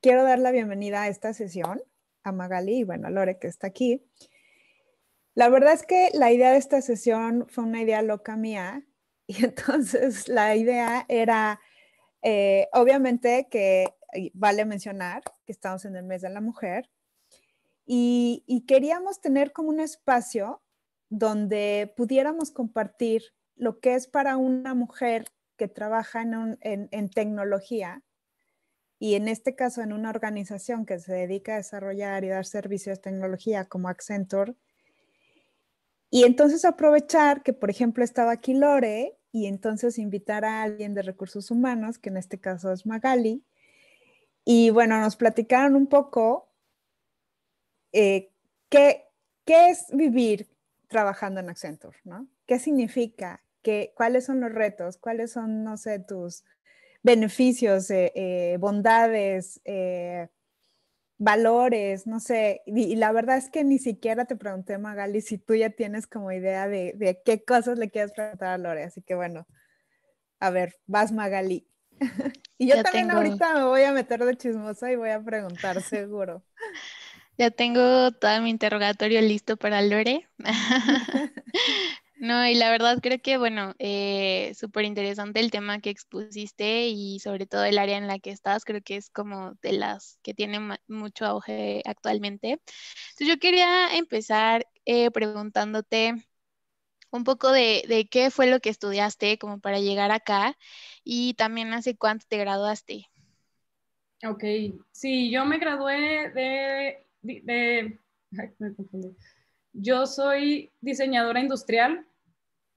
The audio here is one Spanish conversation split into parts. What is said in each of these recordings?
quiero dar la bienvenida a esta sesión, a Magali y bueno, a Lore que está aquí. La verdad es que la idea de esta sesión fue una idea loca mía y entonces la idea era, eh, obviamente que vale mencionar que estamos en el mes de la mujer y, queríamos tener como un espacio donde pudiéramos compartir lo que es para una mujer que trabaja en tecnología, y en este caso, en una organización que se dedica a desarrollar y dar servicios de tecnología como Accenture, y entonces aprovechar que, por ejemplo, estaba aquí Lore y entonces invitar a alguien de recursos humanos, que en este caso es Magali, y bueno, nos platicaron un poco eh, qué, es vivir trabajando en Accenture, ¿no? ¿Qué significa? ¿Qué, ¿Cuáles son los retos? ¿Cuáles son, no sé, tus beneficios, eh, eh, bondades, eh, valores, no sé. Y, la verdad es que ni siquiera te pregunté, Magali, si tú ya tienes como idea de, qué cosas le quieres preguntar a Lore. Así que bueno, a ver, vas, Magali. y yo también ahorita me voy a meter de chismosa y voy a preguntar, seguro. Ya tengo todo mi interrogatorio listo para Lore. No, y la verdad creo que, bueno, eh, súper interesante el tema que expusiste y sobre todo el área en la que estás, creo que es como de las que tienen mucho auge actualmente. Entonces yo quería empezar eh, preguntándote un poco de, qué fue lo que estudiaste como para llegar acá y también hace cuánto te graduaste. Ok, sí, yo me gradué de, de, yo soy diseñadora industrial.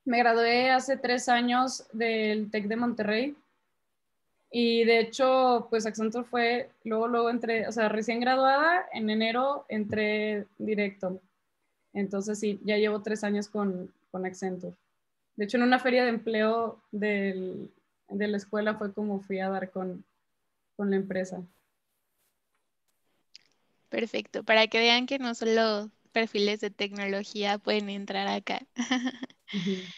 Me gradué hace tres años del TEC de Monterrey. Y de hecho, pues Accenture fue, luego, luego entre, o sea, recién graduada, en enero entré directo. Entonces sí, ya llevo tres años con, con Accenture. De hecho, en una feria de empleo de la escuela fue como fui a dar con, con la empresa. Perfecto, para que vean que no solo perfiles de tecnología pueden entrar acá.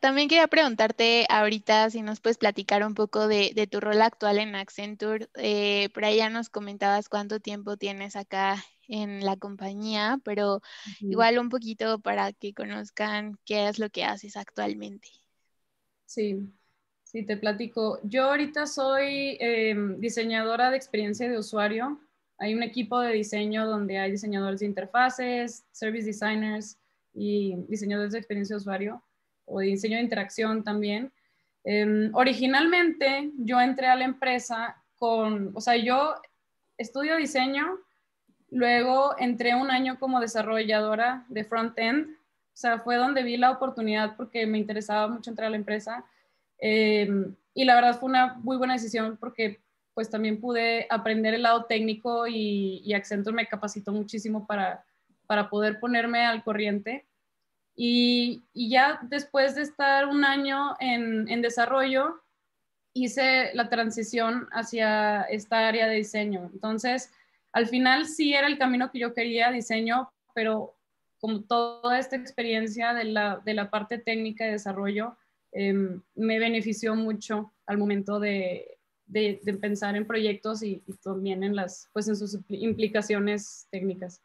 También quería preguntarte ahorita si nos puedes platicar un poco de, tu rol actual en Accenture. Eh, por ahí ya nos comentabas cuánto tiempo tienes acá en la compañía, pero igual un poquito para que conozcan qué es lo que haces actualmente. Sí, sí, te platico. Yo ahorita soy em, diseñadora de experiencia de usuario hay un equipo de diseño donde hay diseñadores de interfaces, service designers y diseñadores de experiencia de usuario o de diseño de interacción también. Em, originalmente yo entré a la empresa con, o sea, yo estudio diseño, luego entré un año como desarrolladora de front-end, o sea, fue donde vi la oportunidad porque me interesaba mucho entrar a la empresa. Em, y la verdad fue una muy buena decisión porque pues también pude aprender el lado técnico y, y Accenture me capacitó muchísimo para, para poder ponerme al corriente. Y, ya después de estar un año en, desarrollo, hice la transición hacia esta área de diseño. Entonces, al final sí era el camino que yo quería, diseño, pero como toda esta experiencia de la, parte técnica de desarrollo, em, me benefició mucho al momento de, de, pensar en proyectos y, también en las, pues en sus implicaciones técnicas.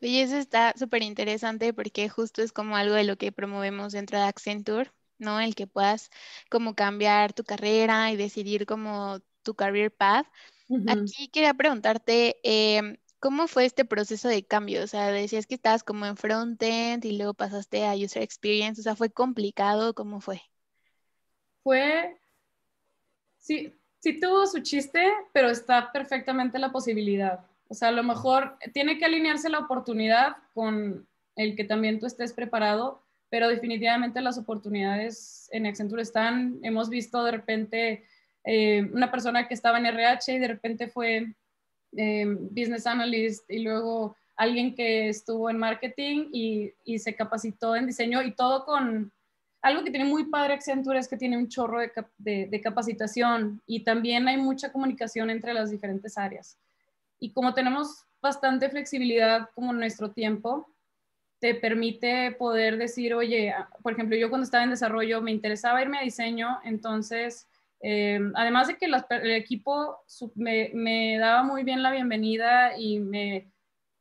y eso está súper interesante porque justo es como algo de lo que promovemos dentro de Accenture, ¿no? El que puedas como cambiar tu carrera y decidir como tu career path. Aquí quería preguntarte, em, ¿cómo fue este proceso de cambio? O sea, decías que estabas como en frontend y luego pasaste a user experience, o sea, ¿fue complicado? ¿Cómo fue? fue, sí, tuvo su chiste, pero está perfectamente la posibilidad. O sea, a lo mejor tiene que alinearse la oportunidad con el que también tú estés preparado, pero definitivamente las oportunidades en Accenture están. Hemos visto de repente eh, una persona que estaba en RH y de repente fue eh, business analyst y luego alguien que estuvo en marketing y se capacitó en diseño y todo con, algo que tiene muy padre Accenture es que tiene un chorro de, capacitación y también hay mucha comunicación entre las diferentes áreas. Y como tenemos bastante flexibilidad como nuestro tiempo, te permite poder decir, oye, ah, por ejemplo, yo cuando estaba en desarrollo me interesaba irme a diseño, entonces, eh, además de que el equipo me, daba muy bien la bienvenida y,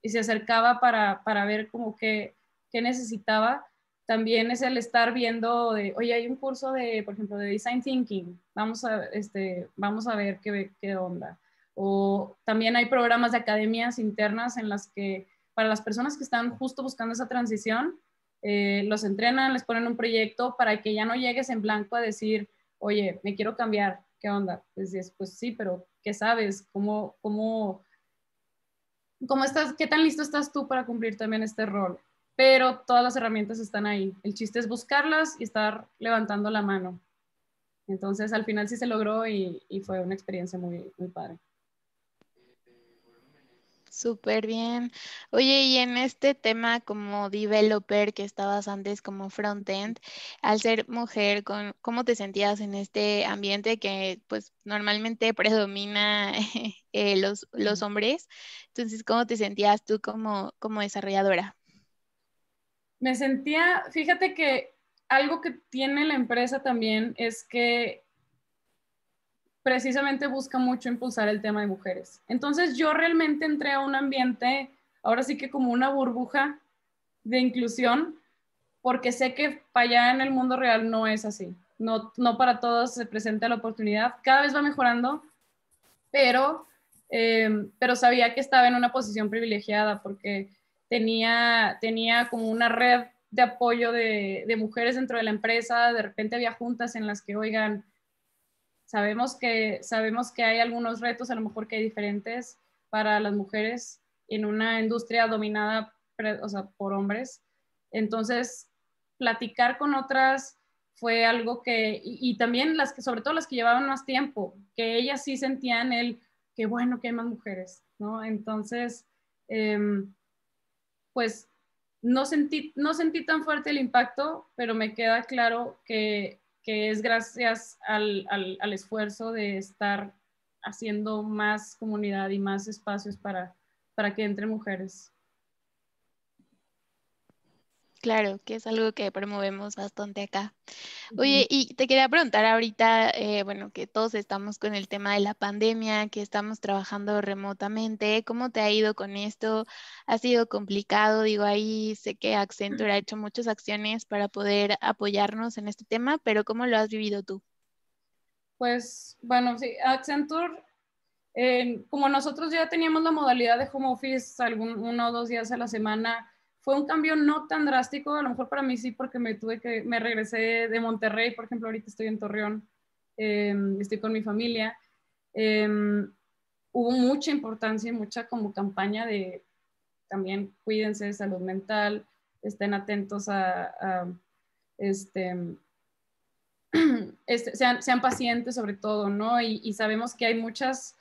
se acercaba para, ver como que, qué necesitaba, también es el estar viendo, oye, hay un curso de, por ejemplo, de Design Thinking, vamos a, este, vamos a ver qué, qué onda. O también hay programas de academias internas en las que para las personas que están justo buscando esa transición, eh, los entrenan, les ponen un proyecto para que ya no llegues en blanco a decir, oye, me quiero cambiar, ¿qué onda? Pues, pues sí, pero ¿qué sabes? ¿Cómo, cómo, cómo estás, qué tan listo estás tú para cumplir también este rol? pero todas las herramientas están ahí. El chiste es buscarlas y estar levantando la mano. Entonces, al final sí se logró y, fue una experiencia muy, padre. Súper bien. Oye, y en este tema como developer que estabas antes como frontend, al ser mujer, ¿cómo te sentías en este ambiente que pues normalmente predomina eh, los, los hombres? Entonces, ¿cómo te sentías tú como, como desarrolladora? me sentía, fíjate que algo que tiene la empresa también es que precisamente busca mucho impulsar el tema de mujeres. Entonces yo realmente entré a un ambiente, ahora sí que como una burbuja de inclusión, porque sé que para allá en el mundo real no es así. No, no para todos se presenta la oportunidad. Cada vez va mejorando, pero, eh, pero sabía que estaba en una posición privilegiada porque tenía, como una red de apoyo de, mujeres dentro de la empresa, de repente había juntas en las que, oigan, sabemos que, sabemos que hay algunos retos, a lo mejor que hay diferentes para las mujeres en una industria dominada por hombres. Entonces, platicar con otras fue algo que, y, también las que, sobre todo las que llevaban más tiempo, que ellas sí sentían el, que bueno que hay más mujeres, ¿no? Entonces, em, pues no sentí, tan fuerte el impacto, pero me queda claro que, es gracias al, al, esfuerzo de estar haciendo más comunidad y más espacios para, que entre mujeres. Claro, que es algo que promovemos bastante acá. Oye, y te quería preguntar ahorita, eh, bueno, que todos estamos con el tema de la pandemia, que estamos trabajando remotamente, ¿cómo te ha ido con esto? ¿Ha sido complicado? Digo, ahí sé que mm. Accenture ha hecho muchas acciones para poder apoyarnos en este tema, pero ¿cómo lo has vivido tú? Pues bueno, sí, Accenture, como nosotros ya teníamos la modalidad de home office algún, uno o dos días a la semana, fue un cambio no tan drástico, a lo mejor para mí sí, porque me tuve que, me regresé de Monterrey, por ejemplo, ahorita estoy en Torreón, em, estoy con mi familia. Em, hubo mucha importancia y mucha como campaña de también cuídense, de salud mental, estén atentos a, este, este, sean, sean, pacientes sobre todo, ¿no? Y, sabemos que hay muchas,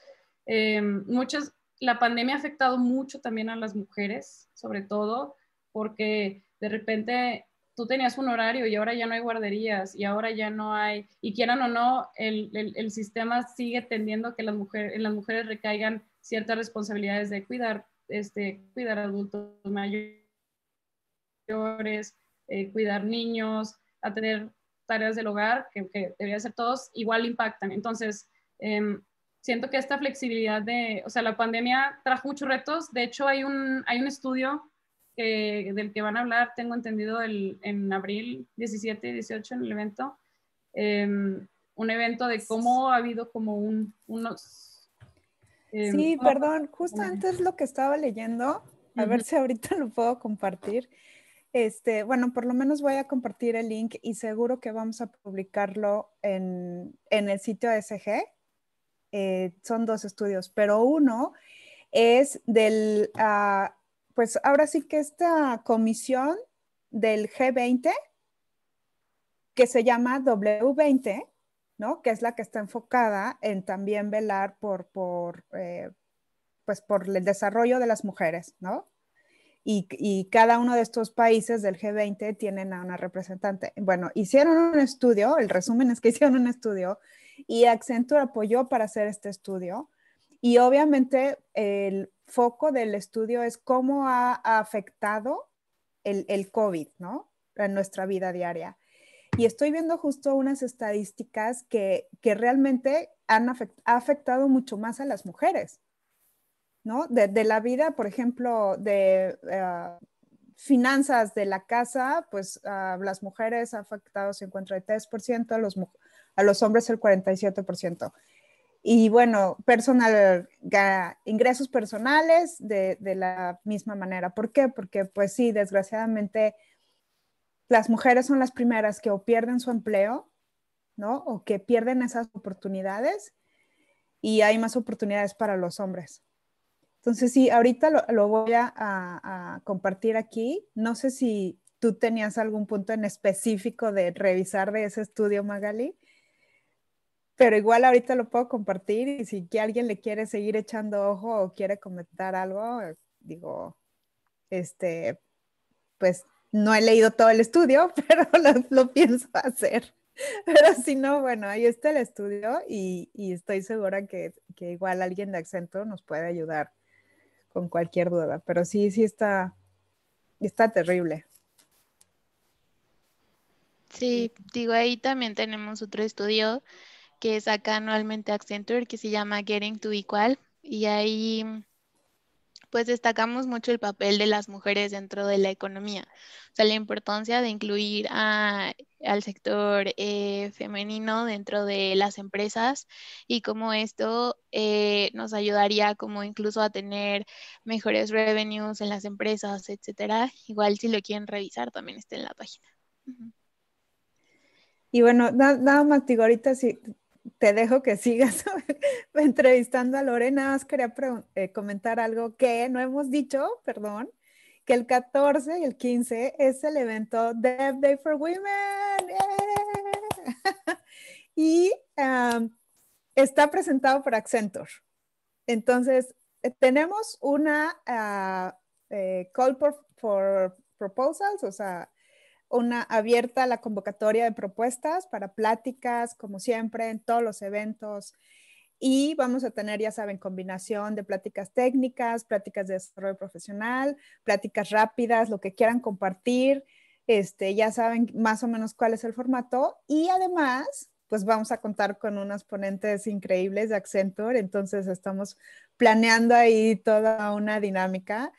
em, muchas, la pandemia ha afectado mucho también a las mujeres, sobre todo, porque de repente tú tenías un horario y ahora ya no hay guarderías y ahora ya no hay, y quieran o no, el, sistema sigue tendiendo a que las mujeres, en las mujeres recaigan ciertas responsabilidades de cuidar, este, cuidar adultos mayores, eh, cuidar niños, a tener tareas del hogar, que, que deberían ser todos, igual impactan. Entonces, em, siento que esta flexibilidad de, o sea, la pandemia trajo muchos retos. De hecho, hay un, hay un estudio eh, del que van a hablar, tengo entendido, el, en abril 17 y 18 en el evento, em, un evento de cómo ha habido como un, unos... Em, sí, perdón, justamente antes lo que estaba leyendo, a ver si ahorita lo puedo compartir. Este, bueno, por lo menos voy a compartir el link y seguro que vamos a publicarlo en, el sitio SG. Eh, son dos estudios, pero uno es del ah, pues ahora sí que esta comisión del G20, que se llama W20, ¿no? Que es la que está enfocada en también velar por, por, eh, pues por el desarrollo de las mujeres, ¿no? Y, y, cada uno de estos países del G20 tienen a una representante. Bueno, hicieron un estudio, el resumen es que hicieron un estudio y Accenture apoyó para hacer este estudio. Y obviamente el, foco del estudio es cómo ha afectado el, el COVID, ¿no? En nuestra vida diaria. Y estoy viendo justo unas estadísticas que, que realmente han afectado mucho más a las mujeres, ¿no? De, la vida, por ejemplo, de eh, finanzas de la casa, pues a ah, las mujeres ha afectado 53%, a los, a los hombres el 47%. Y bueno, personal, ingresos personales de, la misma manera. ¿Por qué? Porque pues sí, desgraciadamente las mujeres son las primeras que o pierden su empleo, ¿no? O que pierden esas oportunidades y hay más oportunidades para los hombres. Entonces sí, ahorita lo, voy a, a, compartir aquí. No sé si tú tenías algún punto en específico de revisar de ese estudio, Magali pero igual ahorita lo puedo compartir y si que alguien le quiere seguir echando ojo o quiere comentar algo, eh, digo, este, pues no he leído todo el estudio, pero lo, pienso hacer. Pero si no, bueno, ahí está el estudio y, y estoy segura que, que, igual alguien de acento nos puede ayudar con cualquier duda. Pero sí, sí está, está terrible. Sí, digo, ahí también tenemos otro estudio que saca anualmente Accenture, que se llama Getting to Equal, y ahí pues destacamos mucho el papel de las mujeres dentro de la economía, o sea, la importancia de incluir al sector eh, femenino dentro de las empresas y cómo esto eh, nos ayudaría como incluso a tener mejores revenues en las empresas, etcétera. Igual si lo quieren revisar también está en la página. Y bueno, nada, más, digo, ahorita si te dejo que sigas entrevistando a Lorena. quería eh, comentar algo que no hemos dicho, perdón, que el 14 y el 15 es el evento Dev Day for Women. y está presentado por Accenture. Entonces, eh, tenemos una ah, eh, call for, for proposals, o sea, una abierta la convocatoria de propuestas para pláticas, como siempre, en todos los eventos. Y vamos a tener, ya saben, combinación de pláticas técnicas, pláticas de desarrollo profesional, pláticas rápidas, lo que quieran compartir. Este, ya saben más o menos cuál es el formato. Y además, pues vamos a contar con unas ponentes increíbles de Accenture. Entonces, estamos planeando ahí toda una dinámica.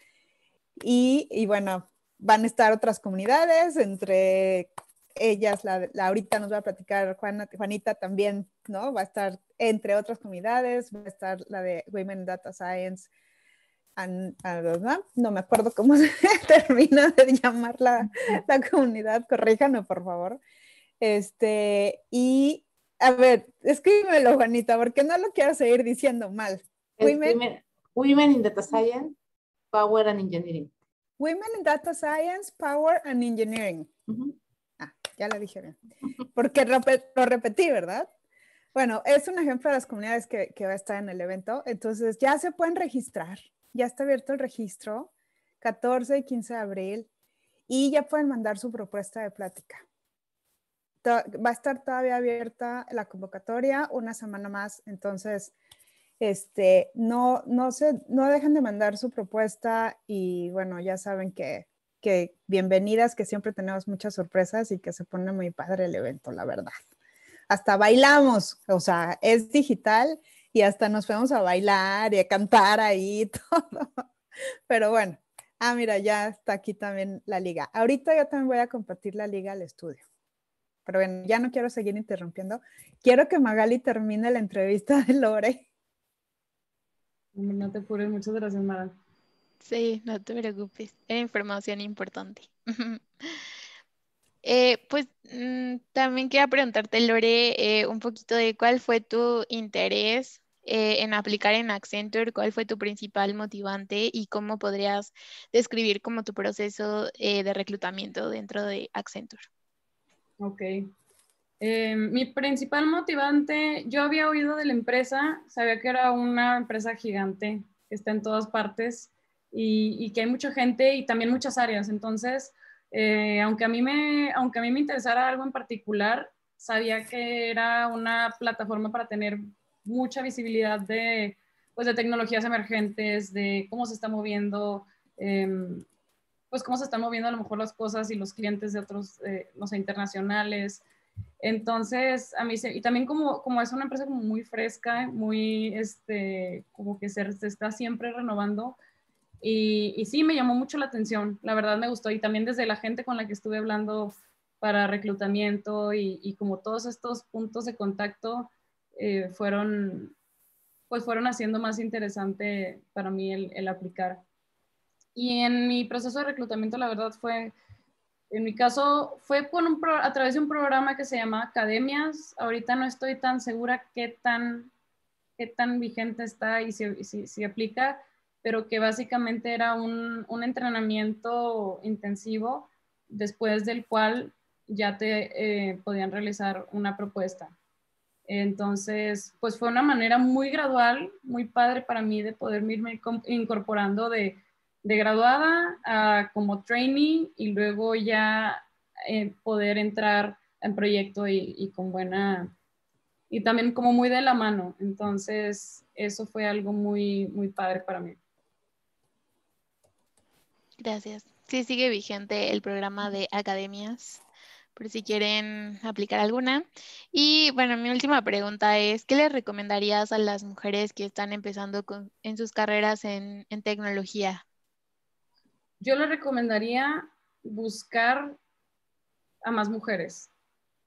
Y, y bueno, van a estar otras comunidades, entre ellas, la, ahorita nos va a platicar Juana, Juanita también, ¿no? Va a estar entre otras comunidades, va a estar la de Women Data Science, no me acuerdo cómo se termina de llamar la, comunidad, corríjanme por favor. Este, y a ver, escríbemelo, Juanita, porque no lo quiero seguir diciendo mal. Women, women in Data Science, Power and Engineering. Women in Data Science, Power and Engineering. Ah, ya la dije bien. Porque lo, repetí, ¿verdad? Bueno, es un ejemplo de las comunidades que, que, va a estar en el evento. Entonces, ya se pueden registrar. Ya está abierto el registro, 14 y 15 de abril, y ya pueden mandar su propuesta de plática. Va a estar todavía abierta la convocatoria una semana más. Entonces, este, no, no, se, no dejan de mandar su propuesta y bueno, ya saben que, que bienvenidas, que siempre tenemos muchas sorpresas y que se pone muy padre el evento, la verdad. Hasta bailamos, o sea, es digital y hasta nos fuimos a bailar y a cantar ahí todo. Pero bueno, ah, mira, ya está aquí también la liga. Ahorita yo también voy a compartir la liga al estudio. Pero bueno, ya no quiero seguir interrumpiendo. Quiero que Magali termine la entrevista de Lore no te apures, muchas gracias, Mara. Sí, no te preocupes, era información importante. Eh, pues mm, también quería preguntarte, Lore, eh, un poquito de cuál fue tu interés eh, en aplicar en Accenture, cuál fue tu principal motivante y cómo podrías describir como tu proceso de reclutamiento dentro de Accenture. Ok, eh, mi principal motivante, yo había oído de la empresa, sabía que era una empresa gigante que está en todas partes y, que hay mucha gente y también muchas áreas. Entonces, eh, aunque, a mí me, aunque a mí me interesara algo en particular, sabía que era una plataforma para tener mucha visibilidad de, pues, tecnologías emergentes, de cómo se está moviendo, em, pues cómo se están moviendo a lo mejor las cosas y los clientes de otros, eh, no sé, internacionales, entonces, a mí y también como, es una empresa muy fresca, muy, este, como que se, está siempre renovando. Y, sí, me llamó mucho la atención, la verdad me gustó. Y también desde la gente con la que estuve hablando para reclutamiento y, como todos estos puntos de contacto eh, fueron, pues fueron haciendo más interesante para mí el aplicar. Y en mi proceso de reclutamiento, la verdad fue en mi caso fue por un a través de un programa que se llama Academias. Ahorita no estoy tan segura qué tan, qué tan vigente está y si, si, si aplica, pero que básicamente era un, un, entrenamiento intensivo después del cual ya te eh, podían realizar una propuesta. Entonces, pues fue una manera muy gradual, muy padre para mí de poder irme incorporando de de graduada a como trainee y luego ya eh, poder entrar en proyecto y, con buena, y también como muy de la mano. Entonces, eso fue algo muy, muy padre para mí. Gracias. Sí, sigue vigente el programa de academias por si quieren aplicar alguna. Y bueno, mi última pregunta es, ¿qué les recomendarías a las mujeres que están empezando con, en sus carreras en tecnología? Yo le recomendaría buscar a más mujeres.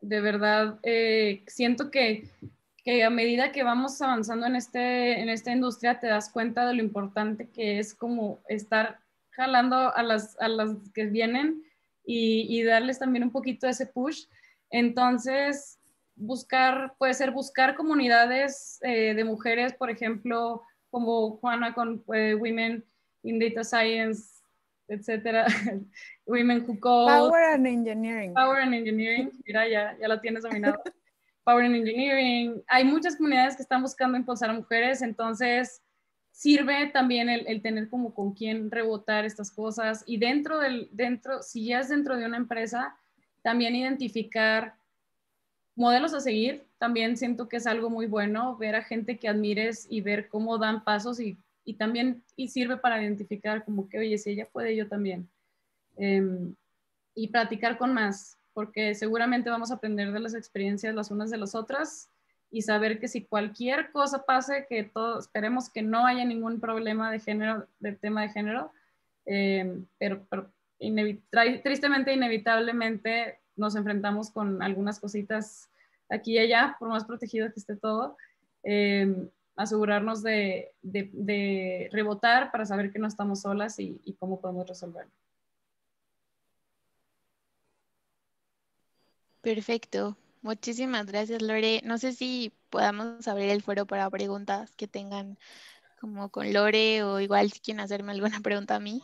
De verdad, eh, siento que, a medida que vamos avanzando en, este, en esta industria, te das cuenta de lo importante que es como estar jalando a las, a las que vienen y, darles también un poquito de ese push. Entonces, buscar, puede ser buscar comunidades eh, de mujeres, por ejemplo, como Juana con eh, Women in Data Science, etcétera. Women Who Code. Power and Engineering. Power and Engineering, mira, ya, ya tienes dominado. Power and Engineering. Hay muchas comunidades que están buscando impulsar a mujeres, entonces sirve también el, el tener como con quién rebotar estas cosas. Y dentro del, dentro, si ya es dentro de una empresa, también identificar modelos a seguir. También siento que es algo muy bueno ver a gente que admires y ver cómo dan pasos y y también y sirve para identificar como que, oye, si ella puede, yo también. Em, y practicar con más, porque seguramente vamos a aprender de las experiencias las unas de las otras y saber que si cualquier cosa pase, que todo, esperemos que no haya ningún problema de género, del tema de género, em, pero, tristemente, inevitablemente nos enfrentamos con algunas cositas aquí y allá, por más protegido que esté todo. Eh, asegurarnos de, rebotar para saber que no estamos solas y, y cómo podemos resolverlo. Perfecto. Muchísimas gracias, Lore. No sé si podamos abrir el foro para preguntas que tengan como con Lore o igual si quieren hacerme alguna pregunta a mí.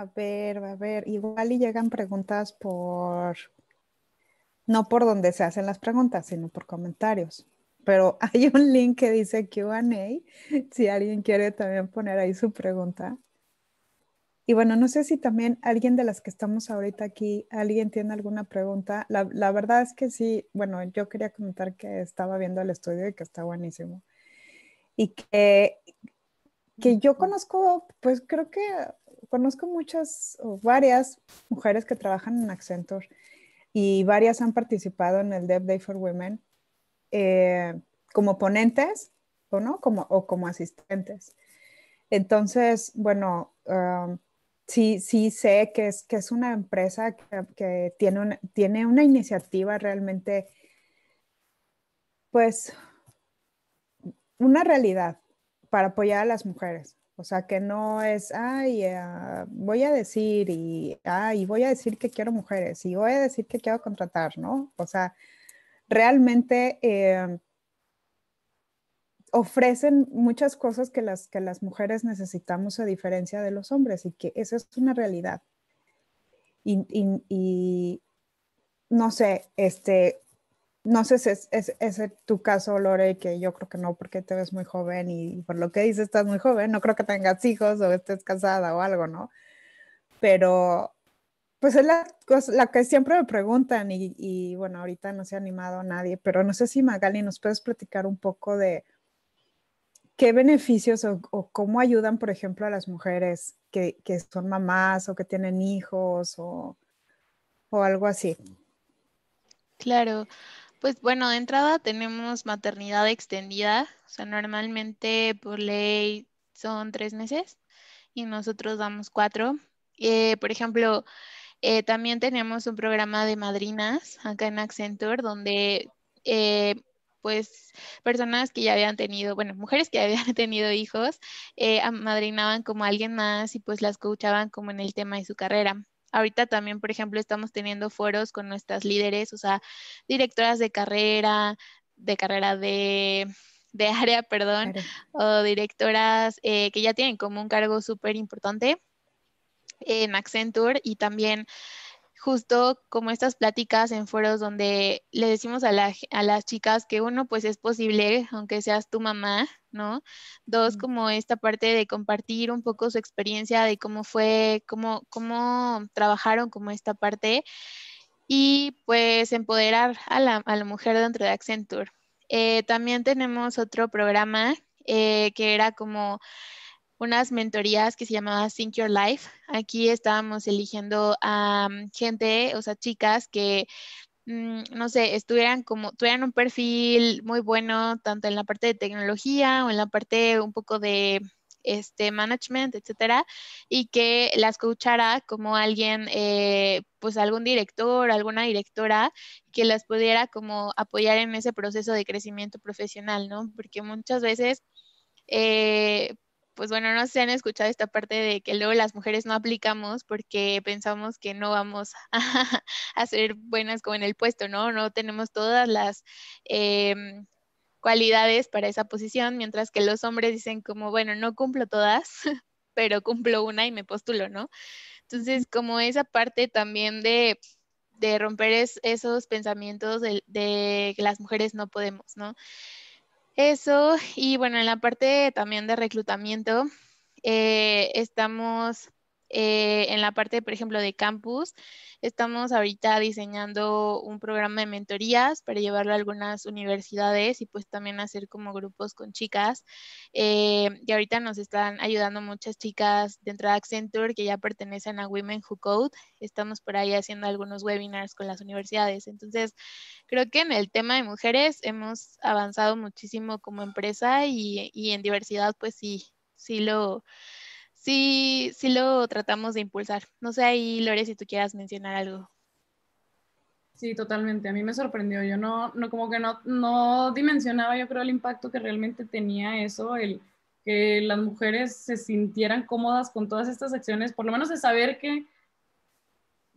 A ver, a ver, igual y llegan preguntas por, no por donde se hacen las preguntas, sino por comentarios. Pero hay un link que dice QA, si alguien quiere también poner ahí su pregunta. Y bueno, no sé si también alguien de las que estamos ahorita aquí, alguien tiene alguna pregunta. La, verdad es que sí, bueno, yo quería comentar que estaba viendo el estudio y que está buenísimo. Y que, que yo conozco, pues creo que conozco muchas o varias mujeres que trabajan en Accenture y varias han participado en el Dev Day for Women eh, como ponentes o no como, o como asistentes. Entonces, bueno, um, sí, sí sé que es, es una empresa que, tiene, tiene una iniciativa realmente, pues, una realidad para apoyar a las mujeres. O sea, que no es, ay, ah, voy a decir y, ay, voy a decir que quiero mujeres y voy a decir que quiero contratar, ¿no? O sea, realmente eh, ofrecen muchas cosas que las, que las mujeres necesitamos a diferencia de los hombres y que esa es una realidad. y no sé, este, no sé si es, tu caso, Lore, que yo creo que no, porque te ves muy joven y por lo que dices estás muy joven, no creo que tengas hijos o estés casada o algo, ¿no? Pero pues es la, la que siempre me preguntan y, bueno, ahorita no se ha animado a nadie, pero no sé si Magali nos puedes platicar un poco de qué beneficios o, cómo ayudan, por ejemplo, a las mujeres que, son mamás o que tienen hijos o, o algo así. Claro, pues bueno, de entrada tenemos maternidad extendida, o sea, normalmente por ley son tres meses y nosotros damos cuatro. Eh, por ejemplo, eh, también tenemos un programa de madrinas acá en Accenture donde eh, pues personas que ya habían tenido, bueno, mujeres que ya habían tenido hijos, eh, como alguien más y pues las escuchaban como en el tema de su carrera. Ahorita también, por ejemplo, estamos teniendo foros con nuestras líderes, o sea, directoras de carrera, de carrera de, área, perdón, o directoras eh, que ya tienen como un cargo súper importante en Accenture y también justo como estas pláticas en foros donde le decimos a, a, las chicas que uno, pues es posible, aunque seas tu mamá, ¿no? Dos, como esta parte de compartir un poco su experiencia de cómo fue, cómo, cómo trabajaron como esta parte y pues empoderar a la, mujer dentro de Accenture. Eh, también tenemos otro programa eh, que era como unas mentorías que se llamaba Think Your Life. Aquí estábamos eligiendo a mm, gente, o sea, chicas que mm, no sé, estuvieran como, tuvieran un perfil muy bueno, tanto en la parte de tecnología o en la parte un poco de este management, etcétera, y que las coachara como alguien, eh, pues algún director, alguna directora que las pudiera como apoyar en ese proceso de crecimiento profesional, ¿no? Porque muchas veces, eh, pues bueno, no se han escuchado esta parte de que luego las mujeres no aplicamos porque pensamos que no vamos a, ser buenas como en el puesto, ¿no? No tenemos todas las... Em, cualidades para esa posición, mientras que los hombres dicen como, bueno, no cumplo todas, pero cumplo una y me postulo, ¿no? Entonces, como esa parte también de, romper esos pensamientos de, que las mujeres no podemos, ¿no? Eso, y bueno, en la parte también de reclutamiento, eh, estamos eh, en la parte, por ejemplo, de campus, estamos ahorita diseñando un programa de mentorías para llevarlo a algunas universidades y pues también hacer como grupos con chicas. Eh, y ahorita nos están ayudando muchas chicas dentro de Accenture que ya pertenecen a Women Who Code. Estamos por ahí haciendo algunos webinars con las universidades. Entonces, creo que en el tema de mujeres hemos avanzado muchísimo como empresa y, y en diversidad, pues sí, sí lo sí, sí lo tratamos de impulsar. No sé ahí, Lore, si tú quieras mencionar algo. Sí, totalmente. A mí me sorprendió. Yo no, no como que no, no dimensionaba, yo creo, el impacto que realmente tenía eso, el que las mujeres se sintieran cómodas con todas estas acciones, por lo menos de saber que,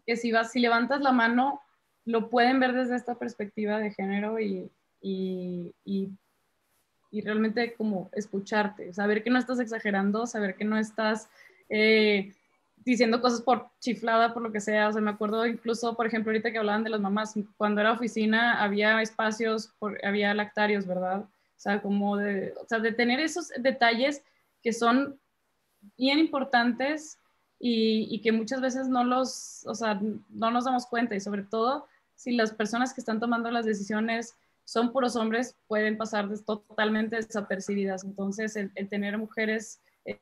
que si, vas, si levantas la mano, lo pueden ver desde esta perspectiva de género y, y, y y realmente como escucharte, saber que no estás exagerando, saber que no estás eh, diciendo cosas por chiflada, por lo que sea. O sea, me acuerdo incluso, por ejemplo, ahorita que hablaban de las mamás, cuando era oficina había espacios, había lactarios, ¿verdad? O sea, como de, o sea, de tener esos detalles que son bien importantes y, y, que muchas veces no los, o sea, no nos damos cuenta y sobre todo si las personas que están tomando las decisiones son puros hombres, pueden pasar totalmente desapercibidas. Entonces, el, tener mujeres eh,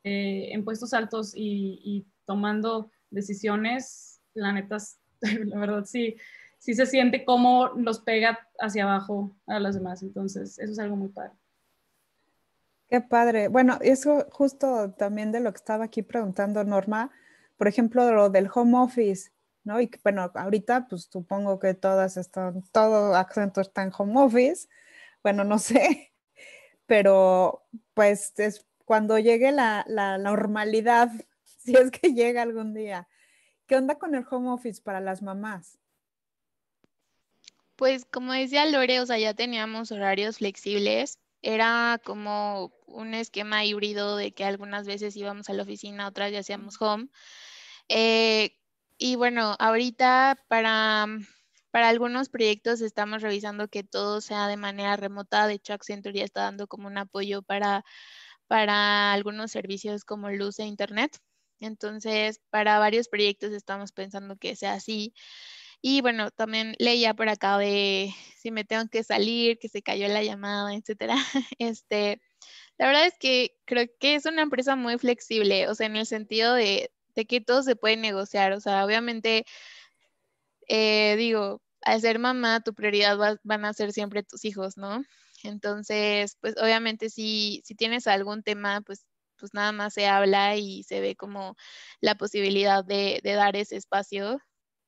en puestos altos y, tomando decisiones, la neta, la verdad sí, sí se siente cómo los pega hacia abajo a las demás. Entonces, eso es algo muy padre. Qué padre. Bueno, eso justo también de lo que estaba aquí preguntando Norma, por ejemplo, lo del home office ¿no? Y bueno, ahorita pues supongo que todas están, todo acento está en home office, bueno, no sé, pero pues es cuando llegue la, normalidad, si es que llega algún día. ¿Qué onda con el home office para las mamás? Pues como decía Lore, o sea, ya teníamos horarios flexibles, era como un esquema híbrido de que algunas veces íbamos a la oficina, otras ya hacíamos home. Eh, y bueno, ahorita para, mm, para algunos proyectos estamos revisando que todo sea de manera remota. De hecho, Accenture ya está dando como un apoyo para, para algunos servicios como luz e internet. Entonces, para varios proyectos estamos pensando que sea así. Y bueno, también leía por acá de si me tengo que salir, que se cayó la llamada, etcétera. Este, la verdad es que creo que es una empresa muy flexible, o sea, en el sentido de de que todo se puede negociar, o sea, obviamente, eh, digo, al ser mamá, tu prioridad van a ser siempre tus hijos, ¿no? Entonces, pues obviamente si, si tienes algún tema, pues, pues nada más se habla y se ve como la posibilidad de, dar ese espacio.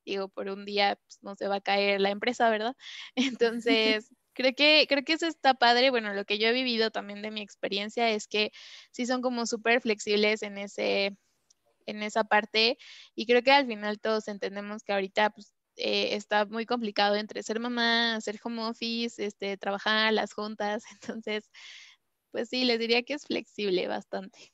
Digo, por un día pues, no se va a caer la empresa, ¿verdad? Entonces, creo que, creo que eso está padre. Bueno, lo que yo he vivido también de mi experiencia es que sí son como súper flexibles en ese, en esa parte y creo que al final todos entendemos que ahorita pues, eh, está muy complicado entre ser mamá, hacer home office, este, trabajar, las juntas, entonces, pues sí, les diría que es flexible bastante.